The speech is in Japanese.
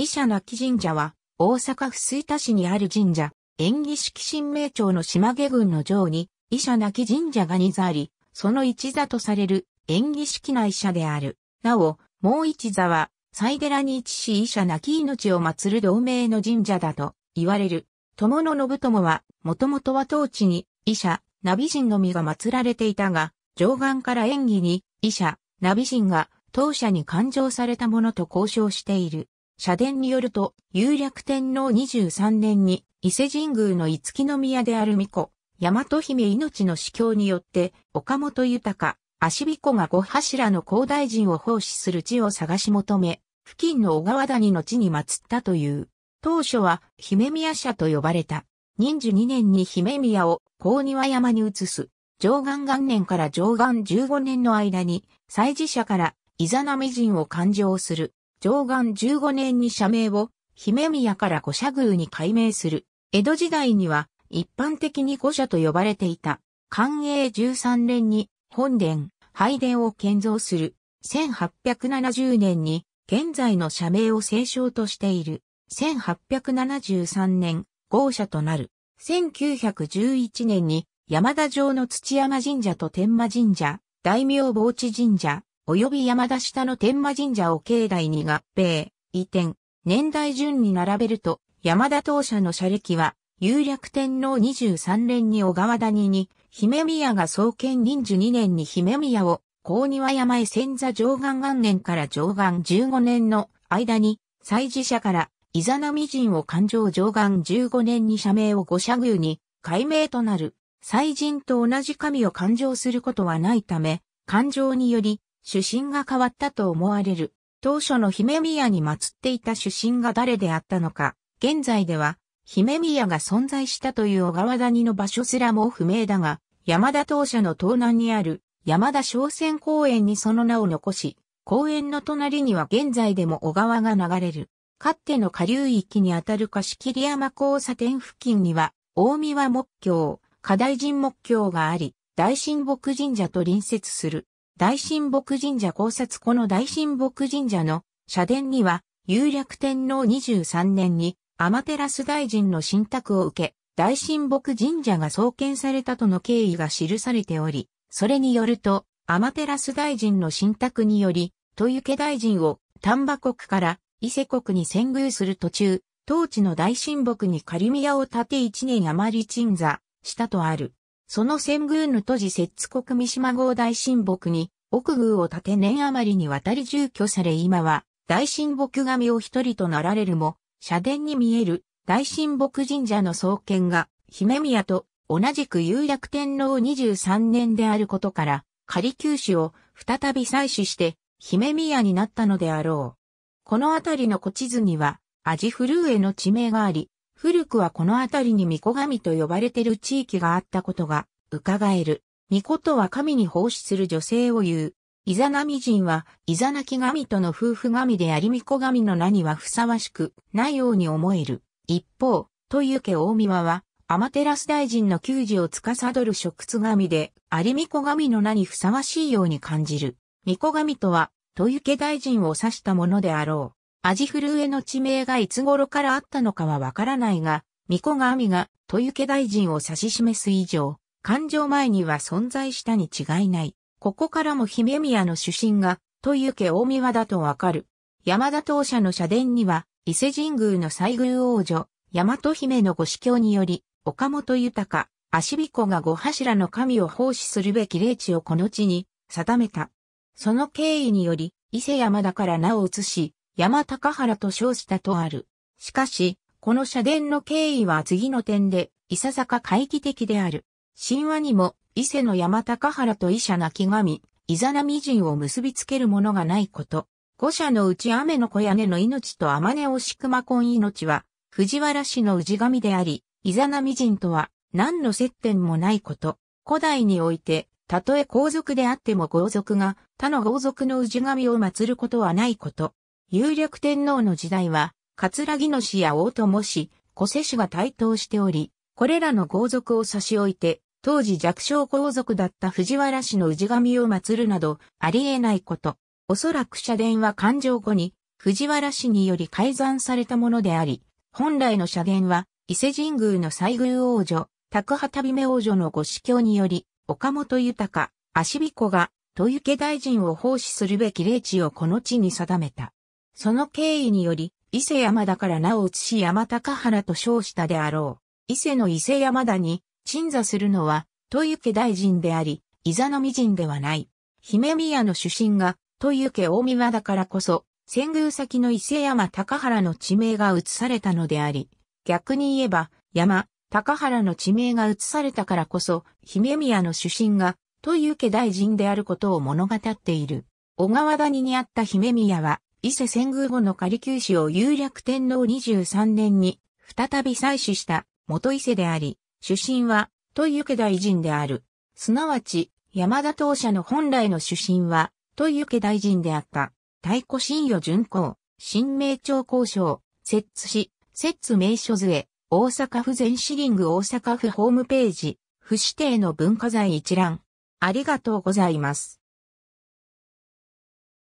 医者なき神社は、大阪府吹田市にある神社、演起式神明町の島毛郡の城に、医者なき神社が2座あり、その一座とされる演起式な医者である。なお、もう一座は、西寺に一市医者なき命を祀る同盟の神社だと言われる。友の信友は、もともとは当地に、医者、ナビ神のみが祀られていたが、上岸から演技に、医者、ナビ神が、当社に勘定されたものと交渉している。社殿によると、有略天皇23年に伊勢神宮の五木宮である巫女、大和姫命の死境によって、岡本豊、足巫女が五柱の高大臣を奉仕する地を探し求め、付近の小川谷の地に祀ったという。当初は姫宮社と呼ばれた。忍寿2年に姫宮を高庭山に移す。上岸元年から上岸15年の間に、祭事社からイザナミ人を勘定する。上岸15年に社名を姫宮から五社宮に改名する。江戸時代には一般的に五社と呼ばれていた。寛永13年に本殿、拝殿を建造する。1870年に現在の社名を正称としている。1873年、豪社となる。1911年に山田城の土山神社と天馬神社、大名防地神社、及び山田下の天馬神社を境内に合併、移転、年代順に並べると、山田当社の社歴は、有略天皇23連に小川谷に、姫宮が創建臨時2年に姫宮を、高庭山へ千座上岸元年から上岸15年の間に、祭事社から、イザナミ人を勘定上岸15年に社名を五社宮に、改名となる、祭人と同じ神を勘定することはないため、勘定により、主神が変わったと思われる。当初の姫宮に祀っていた主神が誰であったのか、現在では、姫宮が存在したという小川谷の場所すらも不明だが、山田当社の東南にある山田商船公園にその名を残し、公園の隣には現在でも小川が流れる。かっての下流域にあたる貸切山交差点付近には、大宮木橋、課題神木橋があり、大神木神社と隣接する。大神木神社考察この大神木神社の社殿には、有略天皇23年に、天照大臣の信託を受け、大神木神社が創建されたとの経緯が記されており、それによると、天照大臣の信託により、豊家大臣を丹波国から伊勢国に遷宮する途中、当地の大神木に仮宮を建て一年余り鎮座したとある。その遷宮の都市摂津国三島郷大神木に、奥宮を建て年余りにわたり住居され今は、大神木神を一人となられるも、社殿に見える大神木神社の創建が、姫宮と同じく有楽天皇23年であることから、仮休止を再び採取して、姫宮になったのであろう。この辺りの古地図には、アジフルーエの地名があり、古くはこの辺りに巫女神と呼ばれている地域があったことが伺える。巫女とは神に奉仕する女性を言う。イザナミ人は、イザナキ神との夫婦神であり巫女神の名にはふさわしくないように思える。一方、とゆけ大宮は、アマテラス大臣の給仕を司る食津神で、あり巫女神の名にふさわしいように感じる。巫女神とは、とゆけ大臣を指したものであろう。アジフルエの地名がいつ頃からあったのかはわからないが、巫女が網が豊家大臣を指し示す以上、勘定前には存在したに違いない。ここからも姫宮の出身が豊家大宮だとわかる。山田当社の社殿には、伊勢神宮の西宮王女、大和姫のご死教により、岡本豊、足彦が五柱の神を奉仕するべき霊地をこの地に定めた。その経緯により、伊勢山田から名を移し、山高原と称したとある。しかし、この社殿の経緯は次の点で、いささか回帰的である。神話にも、伊勢の山高原と伊者なき神、イザナミ人を結びつけるものがないこと。五社のうち雨の小屋根の命と天根まこん命は、藤原氏の氏神であり、イザナミ人とは、何の接点もないこと。古代において、たとえ皇族であっても豪族が他の豪族の氏神を祀ることはないこと。有力天皇の時代は、葛城野氏や大友氏、小瀬氏が台頭しており、これらの豪族を差し置いて、当時弱小皇族だった藤原氏の氏神を祀るなど、ありえないこと。おそらく社殿は勘定後に、藤原氏により改ざんされたものであり、本来の社殿は、伊勢神宮の西宮王女、宅畑姫王女のご死教により、岡本豊、足彦が、豊家大臣を奉仕するべき霊地をこの地に定めた。その経緯により、伊勢山田から名を移し山高原と称したであろう。伊勢の伊勢山田に鎮座するのは、豊池大臣であり、伊座の美人ではない。姫宮の出身が、豊池大宮だからこそ、仙宮先の伊勢山高原の地名が移されたのであり、逆に言えば、山、高原の地名が移されたからこそ、姫宮の出身が、豊池大臣であることを物語っている。小川谷にあった姫宮は、伊勢仙宮後の仮休止を有略天皇23年に再び採取した元伊勢であり、出身は、豊池大臣である。すなわち、山田当社の本来の出身は、豊池大臣であった。太鼓新与巡行、新名朝交渉、摂津市、摂津名所図へ、大阪府全市リング大阪府ホームページ、不指定の文化財一覧。ありがとうございます。